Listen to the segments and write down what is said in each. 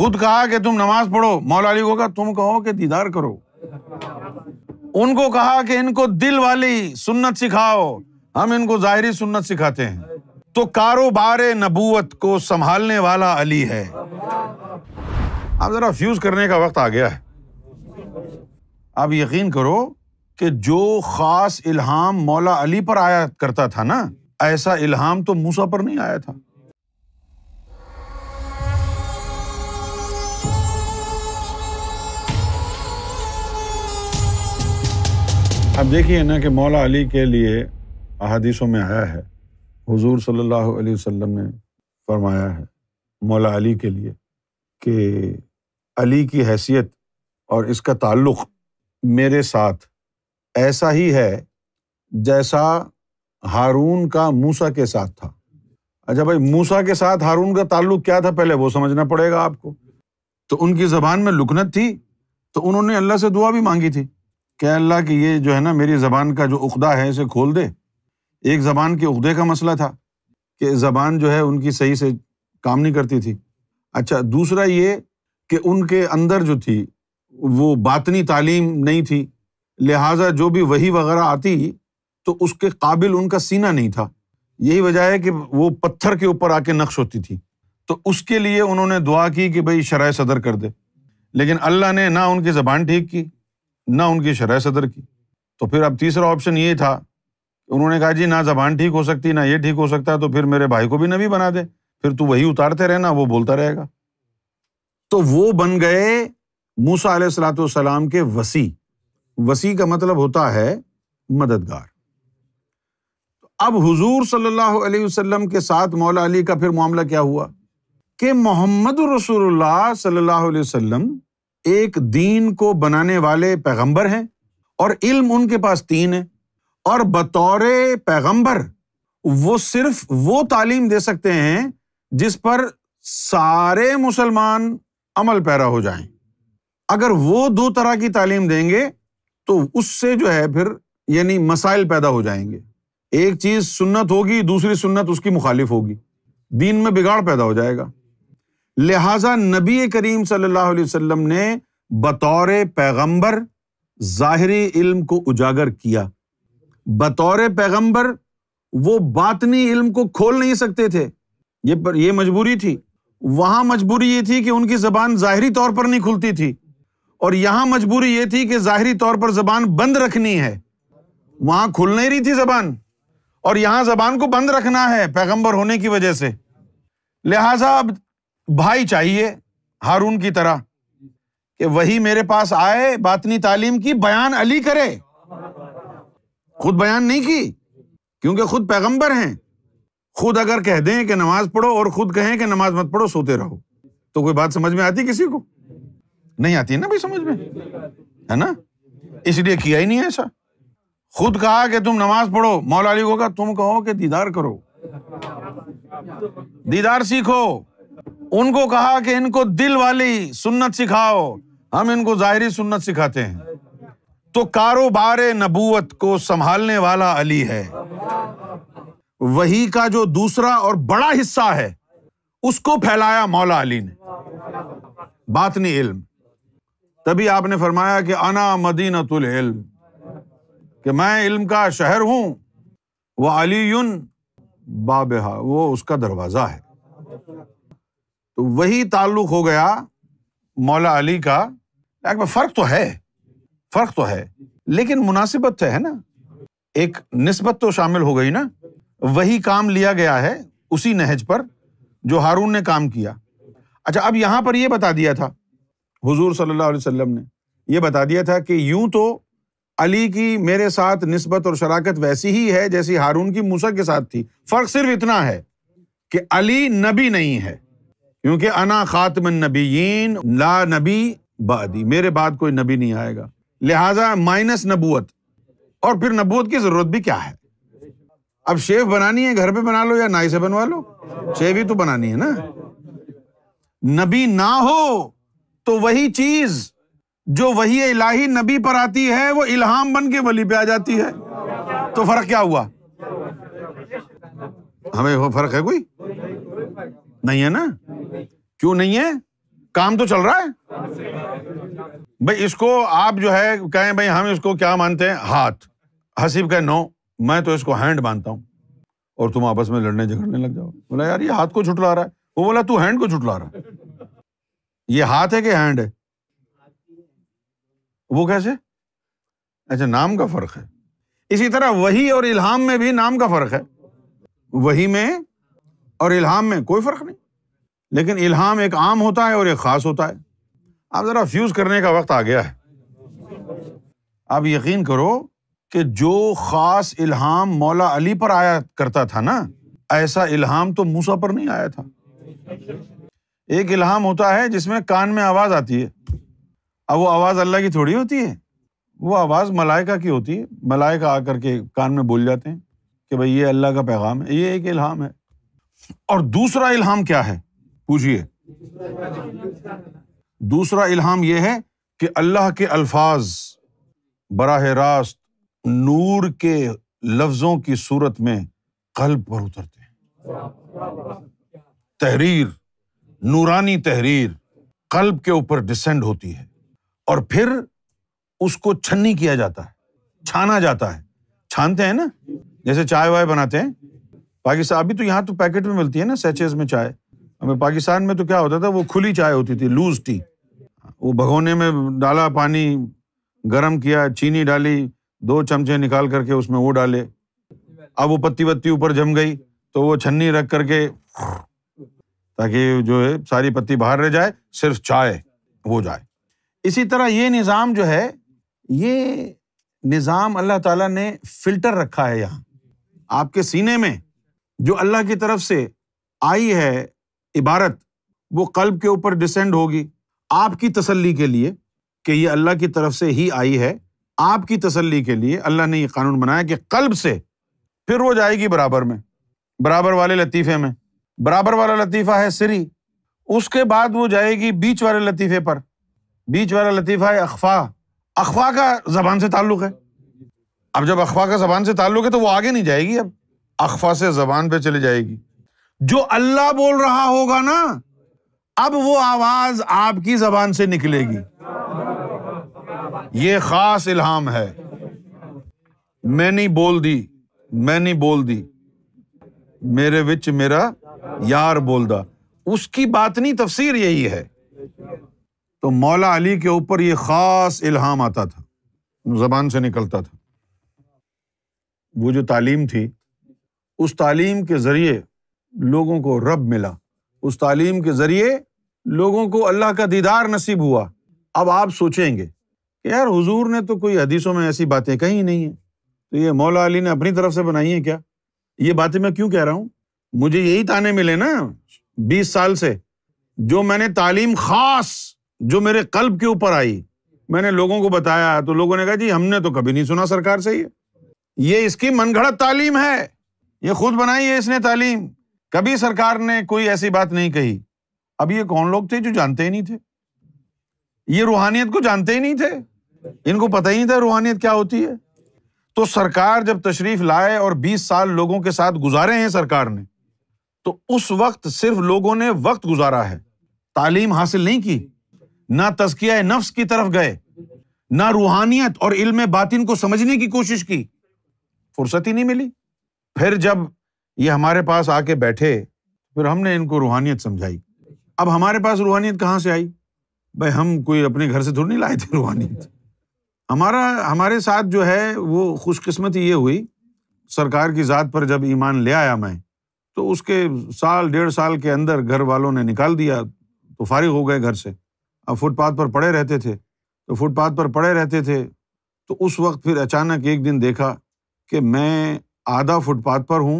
खुद कहा कि तुम नमाज पढ़ो मौला अली को कहा तुम कहो कि दीदार करो उनको कहा कि इनको दिल वाली सुन्नत सिखाओ हम इनको जाहरी सुन्नत सिखाते हैं तो कारोबार नबूत को संभालने वाला अली है अब जरा फ्यूज करने का वक्त आ गया है आप यकीन करो कि जो खास इल्हाम मौला अली पर आया करता था ना ऐसा इल्हाम तो मूसा पर नहीं आया था अब देखिए ना कि मौला अली के लिए अहादीसों में आया है हुजूर सल्लल्लाहु अलैहि वसल्लम ने फरमाया है मौला अली के लिए कि अली की हैसियत और इसका ताल्लुक़ मेरे साथ ऐसा ही है जैसा हारून का मूसा के साथ था अच्छा भाई मूसा के साथ हारून का ताल्लुक क्या था पहले वो समझना पड़ेगा आपको तो उनकी जबान में लुकनत थी तो उन्होंने अल्लाह से दुआ भी मांगी थी कि अल्लाह कि ये जो है ना मेरी ज़बान का जो उकदा है इसे खोल दे एक ज़बान के उकदे का मसला था कि ज़बान जो है उनकी सही से काम नहीं करती थी अच्छा दूसरा ये कि उनके अंदर जो थी वो बातनी तालीम नहीं थी लिहाजा जो भी वही वगैरह आती तो उसके काबिल उनका सीना नहीं था यही वजह है कि वो पत्थर के ऊपर आके नक्श होती थी तो उसके लिए उन्होंने दुआ की कि भाई शराय सदर कर दे लेकिन अल्लाह ने ना उनकी ज़बान ठीक की ना उनकी शरह सदर की तो फिर अब तीसरा ऑप्शन ये था उन्होंने कहा जी ना जबान ठीक हो सकती ना ये ठीक हो सकता तो फिर मेरे भाई को भी नबी बना दे फिर तू वही उतारते रहना वो बोलता रहेगा तो वो बन गए मूसा सलाम के वसी वसी का मतलब होता है मददगार अब हुजूर सल्लल्लाहु अलैहि वसल्लम के साथ मौला अली का फिर मामला क्या हुआ कि मोहम्मद रसूलुल्लाह सल्लल्लाहु अलैहि वसल्लम एक दीन को बनाने वाले पैगंबर हैं और इल्म उनके पास तीन है और बतौर पैगंबर वो सिर्फ वो तालीम दे सकते हैं जिस पर सारे मुसलमान अमल पैरा हो जाएं अगर वो दो तरह की तालीम देंगे तो उससे जो है फिर यानी मसाइल पैदा हो जाएंगे एक चीज सुन्नत होगी दूसरी सुन्नत उसकी मुखालिफ होगी दीन में बिगाड़ पैदा हो जाएगा लिहाजा नबी करीम सल्लल्लाहु अलैहि वसल्लम ने बतौर पैगंबर ज़ाहरी इल्म को उजागर किया बतौर पैगंबर वो बातनी इल्म को खोल नहीं सकते थे ये पर ये मजबूरी थी वहाँ मजबूरी ये थी कि उनकी ज़बान ज़ाहरी तौर पर नहीं खुलती थी और यहाँ मजबूरी ये थी कि ज़ाहरी तौर पर ज़बान बंद रखनी है वहाँ खुल नहीं रही थी ज़बान और यहाँ ज़बान को बंद रखना है पैगंबर होने की वजह से लिहाजा अब भाई चाहिए हारून की तरह कि वही मेरे पास आए बातनी तालीम की बयान अली करे खुद बयान नहीं की क्योंकि खुद पैगंबर हैं खुद अगर कह दें कि नमाज पढ़ो और खुद कहें कि नमाज मत पढ़ो सोते रहो तो कोई बात समझ में आती किसी को नहीं आती है ना भाई समझ में है ना इसलिए किया ही नहीं ऐसा खुद कहा कि तुम नमाज पढ़ो मौला अली को कहा तुम कहो कि दीदार करो दीदार सीखो उनको कहा कि इनको दिल वाली सुन्नत सिखाओ हम इनको जाहिरी सुन्नत सिखाते हैं तो कारोबार नबूवत को संभालने वाला अली है वही का जो दूसरा और बड़ा हिस्सा है उसको फैलाया मौला अली ने बात नहीं इल्म तभी आपने फरमाया कि अना मदीनतुल इल्म कि मैं इल्म का शहर हूं वह अलीयुन बाबहा वो उसका दरवाज़ा है तो वही ताल्लुक हो गया मौला अली का में फर्क तो है फर्क तो है लेकिन मुनासिबत तो है ना एक नस्बत तो शामिल हो गई ना वही काम लिया गया है उसी नहज पर जो हारून ने काम किया अच्छा अब यहाँ पर यह बता दिया था हुजूर सल्लल्लाहु अलैहि वसल्लम ने यह बता दिया था कि यूं तो अली की मेरे साथ नस्बत और शराकत वैसी ही है जैसी हारून की मूसा के साथ थी फर्क सिर्फ इतना है कि अली नबी नहीं है क्योंकि अना खातम नबीन ला नबी बादी मेरे बाद कोई नबी नहीं आएगा लिहाजा माइनस नबूत और फिर नबूत की जरूरत भी क्या है अब शेव बनानी है घर पे बना लो या नाई से बनवा लो शेव ही तो बनानी है ना नबी ना हो तो वही चीज जो वही इलाही नबी पर आती है वो इल्हाम बन के वली पे आ जाती है तो फर्क क्या हुआ हमें वो फर्क है कोई नहीं है ना क्यों नहीं है काम तो चल रहा है भाई इसको आप जो है कहें भाई हम इसको क्या मानते हैं हाथ हसीब कहे नो मैं तो इसको हैंड मानता हूं और तुम आपस में लड़ने झगड़ने लग जाओ बोला यार ये हाथ को झुटला रहा है वो बोला तू हैंड को झुटला रहा है ये हाथ है कि हैंड है वो कैसे अच्छा नाम का फर्क है इसी तरह वही और इल्हाम में भी नाम का फर्क है वही में और इल्हाम में कोई फर्क नहीं लेकिन इल्हाम एक आम होता है और एक ख़ास होता है अब ज़रा फ्यूज़ करने का वक्त आ गया है आप यकीन करो कि जो ख़ास इल्हाम मौला अली पर आया करता था ना ऐसा इल्हाम तो मूसा पर नहीं आया था एक इल्हाम होता है जिसमें कान में आवाज़ आती है अब वो आवाज़ अल्लाह की थोड़ी होती है वो आवाज़ मलाइका की होती है मलाइका आकर के कान में बोल जाते हैं कि भाई ये अल्लाह का पैगाम है ये एक इल्हाम है और दूसरा इल्हाम क्या है पूछिए दूसरा इल्हाम यह है कि अल्लाह के अल्फाज बराह रास्त नूर के लफ्ज़ों की सूरत में कल्ब पर उतरते हैं तहरीर नूरानी तहरीर कल्ब के ऊपर डिसेंड होती है और फिर उसको छन्नी किया जाता है छाना जाता है छानते हैं ना जैसे चाय वाय बनाते हैं पाकिस्तान अभी तो यहाँ तो पैकेट में मिलती है ना सैचेज में चाय हमें पाकिस्तान में तो क्या होता था वो खुली चाय होती थी लूज टी वो भगोने में डाला पानी गर्म किया चीनी डाली दो चमचे निकाल करके उसमें वो डाले अब वो पत्ती वत्ती ऊपर जम गई तो वो छन्नी रख करके ताकि जो है सारी पत्ती बाहर रह जाए सिर्फ चाय हो जाए इसी तरह ये निज़ाम जो है ये निज़ाम अल्लाह ताला ने फिल्टर रखा है यहाँ आपके सीने में जो अल्लाह की तरफ से आई है इबारत वो कल्ब के ऊपर डिसेंड होगी आपकी तसल्ली के लिए कि ये अल्लाह की तरफ से ही आई है आपकी तसल्ली के लिए अल्लाह ने ये कानून बनाया कि कल्ब से फिर वो जाएगी बराबर में बराबर वाले लतीफ़े में बराबर वाला लतीफ़ा है सिरी उसके बाद वो जाएगी बीच वाले लतीफ़े पर बीच वाला लतीफ़ा है अखफा अखफा का जबान से ताल्लुक है अब जब अखफा का जबान से ताल्लुक है तो वो आगे नहीं जाएगी अब अखफा से जबान पे चली जाएगी जो अल्लाह बोल रहा होगा ना अब वो आवाज आपकी जबान से निकलेगी ये खास इल्हाम है मैं नहीं बोल दी मैं नहीं बोल दी मेरे विच मेरा यार बोल दा उसकी बात नहीं तफसीर यही है तो मौला अली के ऊपर ये खास इल्हाम आता था जबान से निकलता था वो जो तालीम थी उस तालीम के जरिए लोगों को रब मिला उस तालीम के ज़रिए लोगों को अल्लाह का दीदार नसीब हुआ अब आप सोचेंगे कि यार हुजूर ने तो कोई हदीसों में ऐसी बातें कही नहीं हैं तो ये मौला अली ने अपनी तरफ से बनाई है क्या ये बातें मैं क्यों कह रहा हूँ मुझे यही ताने मिले ना बीस साल से जो मैंने तालीम खास जो मेरे कल्ब के ऊपर आई मैंने लोगों को बताया तो लोगों ने कहा जी हमने तो कभी नहीं सुना सरकार से ये ये इसकी मनगढ़ तालीम है ये खुद बनाई है इसने तालीम कभी सरकार ने कोई ऐसी बात नहीं कही अब ये कौन लोग थे जो जानते ही नहीं थे ये रूहानियत को जानते ही नहीं थे इनको पता ही नहीं था रूहानियत क्या होती है तो सरकार जब तशरीफ लाए और 20 साल लोगों के साथ गुजारे हैं सरकार ने तो उस वक्त सिर्फ लोगों ने वक्त गुजारा है तालीम हासिल नहीं की ना तस्किया नफ्स की तरफ गए ना रूहानियत और इल्म बातिन को समझने की कोशिश की फुर्सत ही नहीं मिली फिर जब ये हमारे पास आके बैठे फिर हमने इनको रूहानियत समझाई अब हमारे पास रूहानियत कहाँ से आई भाई हम कोई अपने घर से थोड़ी नहीं लाए थे रूहानियत हमारा हमारे साथ जो है वो खुशकस्मती ये हुई सरकार की ज़ात पर जब ईमान ले आया मैं तो उसके साल डेढ़ साल के अंदर घर वालों ने निकाल दिया तो फारिग हो गए घर से अब फुटपाथ पर पड़े रहते थे तो फुटपाथ पर पड़े रहते थे तो उस वक्त फिर अचानक एक दिन देखा कि मैं आधा फुटपाथ पर हूँ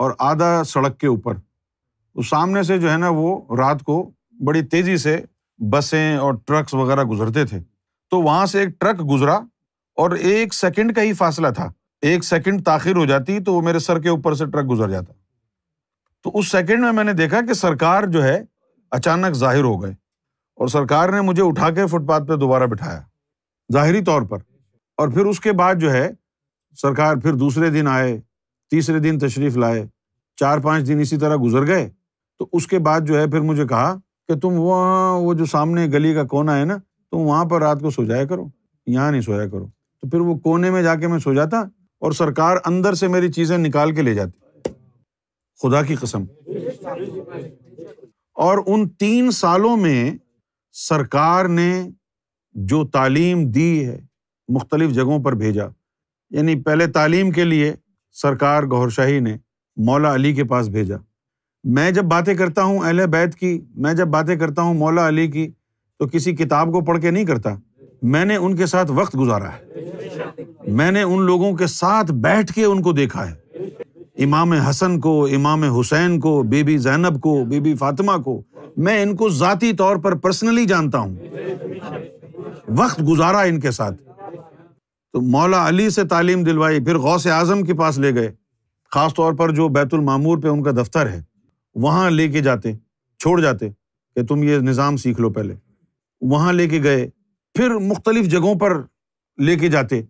और आधा सड़क के ऊपर तो सामने से जो है ना वो रात को बड़ी तेज़ी से बसें और ट्रक्स वगैरह गुजरते थे तो वहां से एक ट्रक गुजरा और एक सेकंड का ही फासला था एक सेकंड ताखिर हो जाती तो वो मेरे सर के ऊपर से ट्रक गुजर जाता तो उस सेकंड में मैंने देखा कि सरकार जो है अचानक जाहिर हो गए और सरकार ने मुझे उठा के फुटपाथ पर दोबारा बिठाया ज़ाहरी तौर पर और फिर उसके बाद जो है सरकार फिर दूसरे दिन आए तीसरे दिन तशरीफ लाए चार पाँच दिन इसी तरह गुजर गए तो उसके बाद जो है फिर मुझे कहा कि तुम वहाँ वो जो सामने गली का कोना है ना तुम वहाँ पर रात को सो जाया करो यहाँ नहीं सोया करो तो फिर वो कोने में जाके मैं सो जाता और सरकार अंदर से मेरी चीज़ें निकाल के ले जाती खुदा की कसम और उन तीन सालों में सरकार ने जो तालीम दी है मुख्तलिफ जगहों पर भेजा यानी पहले तालीम के लिए सरकार गौरशाही ने मौला अली के पास भेजा मैं जब बातें करता हूँ अहल बैत की मैं जब बातें करता हूँ मौला अली की तो किसी किताब को पढ़ के नहीं करता मैंने उनके साथ वक्त गुजारा है मैंने उन लोगों के साथ बैठ के उनको देखा है इमाम हसन को इमाम हुसैन को बीबी जैनब को बीबी फातिमा को मैं इनको ज़ाती तौर पर पर्सनली जानता हूँ वक्त गुजारा इनके साथ तो मौला अली से तालीम दिलवाई फिर गौस आज़म के पास ले गए ख़ास तौर पर जो बैतुलमामूर पे उनका दफ्तर है वहाँ लेके जाते छोड़ जाते कि तुम ये निज़ाम सीख लो पहले वहाँ लेके गए फिर मुख्तलिफ जगहों पर लेके जाते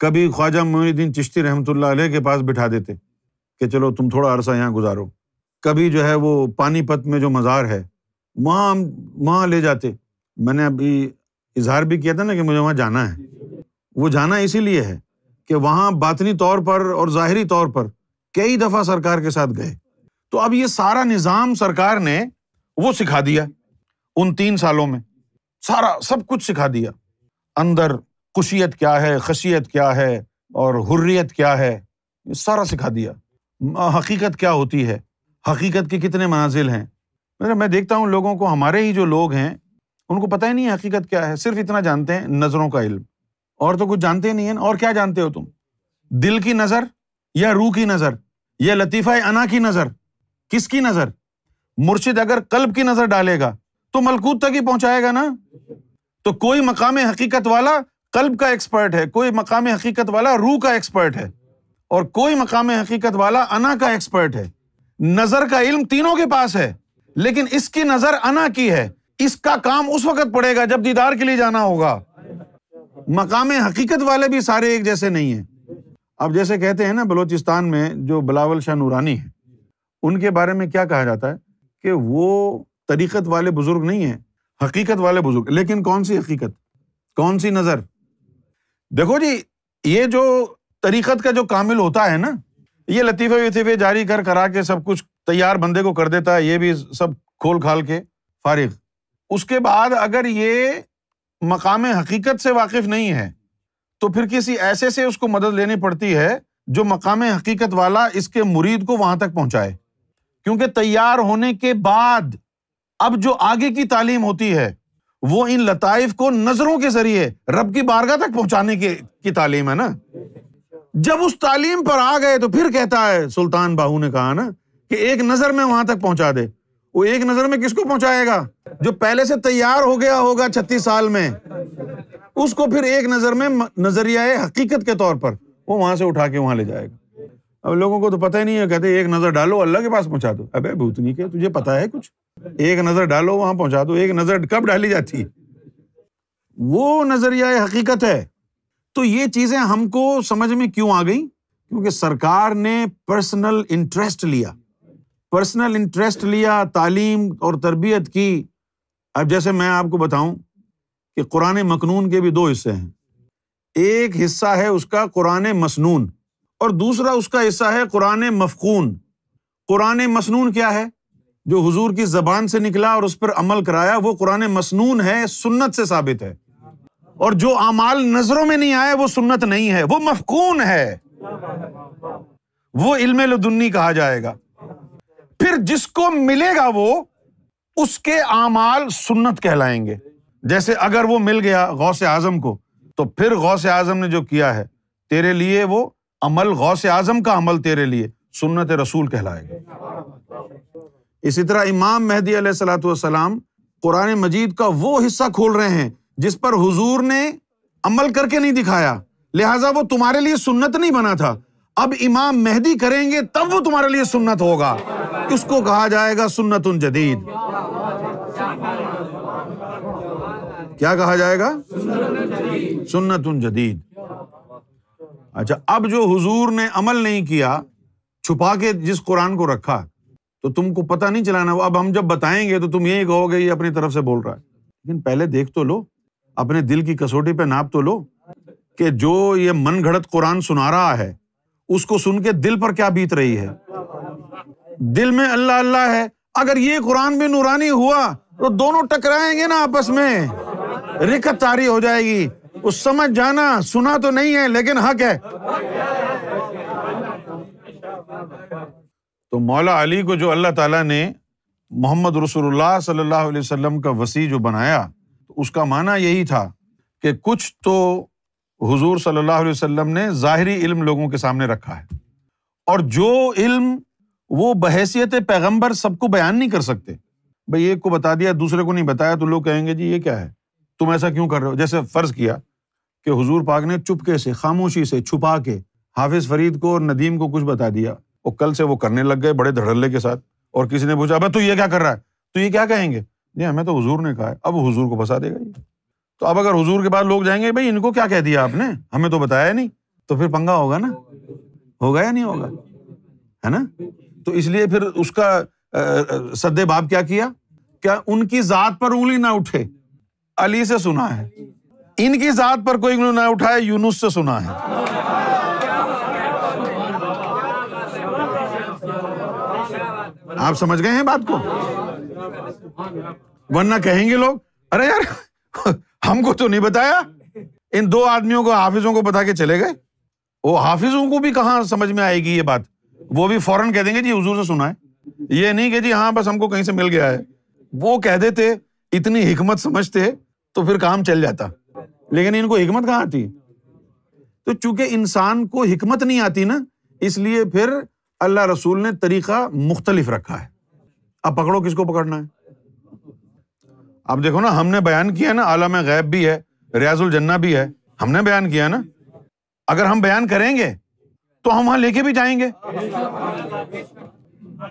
कभी ख्वाजा मोइनुद्दीन चिश्ती रहमत के पास बिठा देते कि चलो तुम थोड़ा अरसा यहाँ गुजारो कभी जो है वो पानीपत में जो मज़ार है वहाँ वहाँ ले जाते मैंने अभी इजहार भी किया था ना कि मुझे वहाँ जाना है वो जाना इसीलिए है कि वहाँ बातनी तौर पर और ज़ाहरी तौर पर कई दफ़ा सरकार के साथ गए तो अब ये सारा निज़ाम सरकार ने वो सिखा दिया उन तीन सालों में सारा सब कुछ सिखा दिया अंदर खुशियत क्या है खशियत क्या है और हुर्रियत क्या है ये सारा सिखा दिया हकीकत क्या होती है हकीकत के कितने मनाजिल हैं मेरा मैं देखता हूँ लोगों को हमारे ही जो लोग हैं उनको पता ही नहीं है हकीकत क्या है सिर्फ इतना जानते हैं नज़रों का इल्म और तो कुछ जानते नहीं है और क्या जानते हो तुम दिल की नजर या रूह की नजर या लतीफ़ा अना की नजर किसकी नजर मुर्शिद अगर कल्ब की नजर डालेगा तो मलकूत तक ही पहुंचाएगा ना तो कोई मकाम हकीकत वाला कल्ब का एक्सपर्ट है कोई मकाम हकीकत वाला रूह का एक्सपर्ट है और कोई मकाम हकीकत वाला अना का एक्सपर्ट है नजर का इल्म तीनों के पास है लेकिन इसकी नजर अना की है इसका काम उस वक्त पड़ेगा जब दीदार के लिए जाना होगा मकाम हकीकत वाले भी सारे एक जैसे नहीं है अब जैसे कहते हैं ना बलोचिस्तान में जो बलावल शाह नूरानी है उनके बारे में क्या कहा जाता है कि वो तरीक़त वाले बुज़ुर्ग नहीं है हकीकत वाले बुज़ुर्ग लेकिन कौन सी हकीकत कौन सी नज़र देखो जी ये जो तरीक़त का जो कामिल होता है ना ये लतीफ़े वतीफ़े जारी कर करा के सब कुछ तैयार बंदे को कर देता है ये भी सब खोल खाल के फारिग उसके बाद अगर ये मकाम हकीकत से वाकिफ नहीं है तो फिर किसी ऐसे से उसको मदद लेनी पड़ती है जो मकाम हकीकत वाला इसके मुरीद को वहां तक पहुंचाए क्योंकि तैयार होने के बाद अब जो आगे की तालीम होती है वो इन लताइफ को नजरों के जरिए रब की बारगाह तक पहुंचाने के की तालीम है ना जब उस तालीम पर आ गए तो फिर कहता है सुल्तान बाहू ने कहा ना कि एक नजर में वहां तक पहुंचा दे वो एक नजर में किसको पहुंचाएगा जो पहले से तैयार हो गया होगा छत्तीस साल में उसको फिर एक नजर में नजरिया हकीकत के तौर पर वो वहां से उठा के वहां ले जाएगा अब लोगों को तो पता ही नहीं है कहते एक नजर डालो अल्लाह के पास पहुंचा दो अबे भूतनी के तुझे पता है कुछ एक नजर डालो वहां पहुंचा दो एक नजर कब डाली जाती है वो नजरिया हकीकत है तो ये चीजें हमको समझ में क्यों आ गई क्योंकि सरकार ने पर्सनल इंटरेस्ट लिया पर्सनल इंटरेस्ट लिया तालीम और तरबियत की अब जैसे मैं आपको बताऊं कि कुरान मकनून के भी दो हिस्से हैं एक हिस्सा है उसका कुरान मसनून और दूसरा उसका हिस्सा है कुरान मफकून कुरान मसनून क्या है जो हुजूर की जबान से निकला और उस पर अमल कराया वो कुरान मसनून है सुन्नत से साबित है और जो अमाल नजरों में नहीं आए वो सुन्नत नहीं है वो मफकून है वो इल्म लदुन्नी कहा जाएगा फिर जिसको मिलेगा वो उसके आमाल सुन्नत कहलाएंगे जैसे अगर वो मिल गया गौस आजम को तो फिर गौ से आजम ने जो किया है तेरे लिए वो अमल गौस आजम का अमल तेरे लिए सुन्नत रसूल कहलाएगा इसी तरह इमाम मेहदी सलाम कुरान मजीद का वो हिस्सा खोल रहे हैं जिस पर हुजूर ने अमल करके नहीं दिखाया लिहाजा वो तुम्हारे लिए सुन्नत नहीं बना था अब इमाम मेहदी करेंगे तब वो तुम्हारे लिए सुन्नत होगा उसको कहा जाएगा सुन्नत उन जदीद क्या कहा जाएगा सुन्नत उन जदीद अच्छा अब जो हुजूर ने अमल नहीं किया छुपा के जिस कुरान को रखा तो तुमको पता नहीं चलाना अब हम जब बताएंगे तो तुम यही कहोगे ये अपनी तरफ से बोल रहा है लेकिन पहले देख तो लो अपने दिल की कसौटी पे नाप तो लो कि जो ये मन घड़त कुरान सुना रहा है उसको सुन के दिल पर क्या बीत रही है दिल में अल्लाह अल्लाह है अगर ये कुरान भी नूरानी हुआ तो दोनों टकराएंगे ना आपस में रिकत तारी हो जाएगी उस समझ जाना सुना तो नहीं है लेकिन हक है तो मौला अली को जो अल्लाह ताला ने मोहम्मद रसूलुल्लाह सल्लल्लाहु अलैहि वसल्लम का वसी जो बनाया तो उसका माना यही था कि कुछ तो हुजूर सल्लल्लाहु अलैहि वसल्लम ने ज़ाहरी इल्म लोगों के सामने रखा है और जो इल्म वो बहसीत पैगंबर सबको बयान नहीं कर सकते भाई एक को बता दिया दूसरे को नहीं बताया तो लोग कहेंगे जी ये क्या है तुम ऐसा क्यों कर रहे हो जैसे फ़र्ज़ किया कि हुजूर पाक ने चुपके से खामोशी से छुपा के हाफिज़ फरीद को और नदीम को कुछ बता दिया और कल से वो करने लग गए बड़े धड़ल्ले के साथ और किसी ने पूछा अबे तू ये क्या कर रहा है तो ये क्या कहेंगे नहीं हमें तो हुजूर ने कहा है अब हुजूर को फंसा देगा ये तो अब अगर हुजूर के बाद लोग जाएंगे भाई इनको क्या कह दिया आपने हमें तो बताया नहीं तो फिर पंगा होगा ना होगा या नहीं होगा है ना तो इसलिए फिर उसका सदे बाप क्या किया क्या उनकी जात पर उंगली ना उठे अली से सुना है इनकी जात पर कोई उंगली ना उठाए यूनुस से सुना है आप समझ गए हैं बात को वरना कहेंगे लोग अरे यार हमको तो नहीं बताया इन दो आदमियों को हाफिजों को बता के चले गए वो हाफिजों को भी कहाँ समझ में आएगी ये बात वो भी फौरन कह देंगे जी हजूर से सुना है ये नहीं कि जी हाँ बस हमको कहीं से मिल गया है वो कह देते इतनी हिकमत समझते तो फिर काम चल जाता लेकिन इनको हिकमत कहाँ आती तो चूंकि इंसान को हिकमत नहीं आती ना इसलिए फिर अल्लाह रसूल ने तरीका मुख्तलिफ रखा है अब पकड़ो किसको पकड़ना है अब देखो ना हमने बयान किया ना आलम गैब भी है रियाजुल जन्ना भी है हमने बयान किया ना अगर हम बयान करेंगे तो हम वहां लेके भी जाएंगे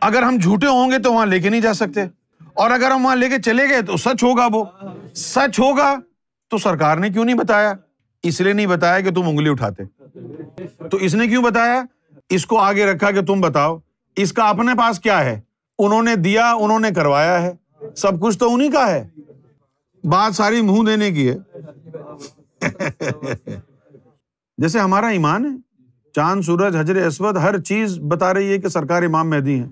अगर हम झूठे होंगे तो वहां लेके नहीं जा सकते और अगर हम वहां लेके चले गए तो सच होगा वो सच होगा तो सरकार ने क्यों नहीं बताया इसलिए नहीं बताया कि तुम उंगली उठाते तो इसने क्यों बताया इसको आगे रखा कि तुम बताओ इसका अपने पास क्या है उन्होंने दिया उन्होंने करवाया है सब कुछ तो उन्हीं का है बात सारी मुंह देने की है जैसे हमारा ईमान है चांद सूरज हजर असवद हर चीज बता रही है कि सरकार इमाम मेहदी है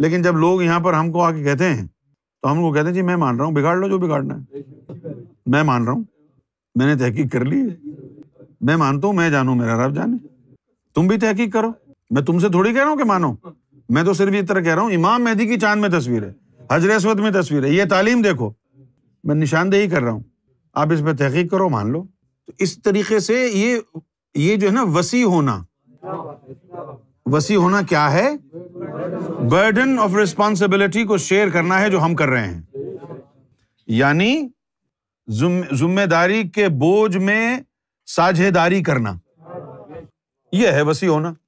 लेकिन जब लोग यहाँ पर हमको आके कहते हैं तो हमको कहते हैं जी मैं मान रहा हूं बिगाड़ लो जो बिगाड़ना है मैं मान रहा हूं मैंने तहकीक कर ली है मैं मानता हूं मैं जानू मेरा रब जाने तुम भी तहकीक करो मैं तुमसे थोड़ी कह रहा हूँ कि मानो मैं तो सिर्फ इस तरह कह रहा हूँ इमाम मेहदी की चांद में तस्वीर है हजर असवद में तस्वीर है ये तालीम देखो मैं निशानदेही कर रहा हूँ आप इस पर तहकीक करो मान लो तो इस तरीके से ये ये जो है ना वसी होना वसी होना क्या है बर्डन ऑफ रिस्पॉन्सिबिलिटी को शेयर करना है जो हम कर रहे हैं यानी जुम्मेदारी के बोझ में साझेदारी करना यह है वसी होना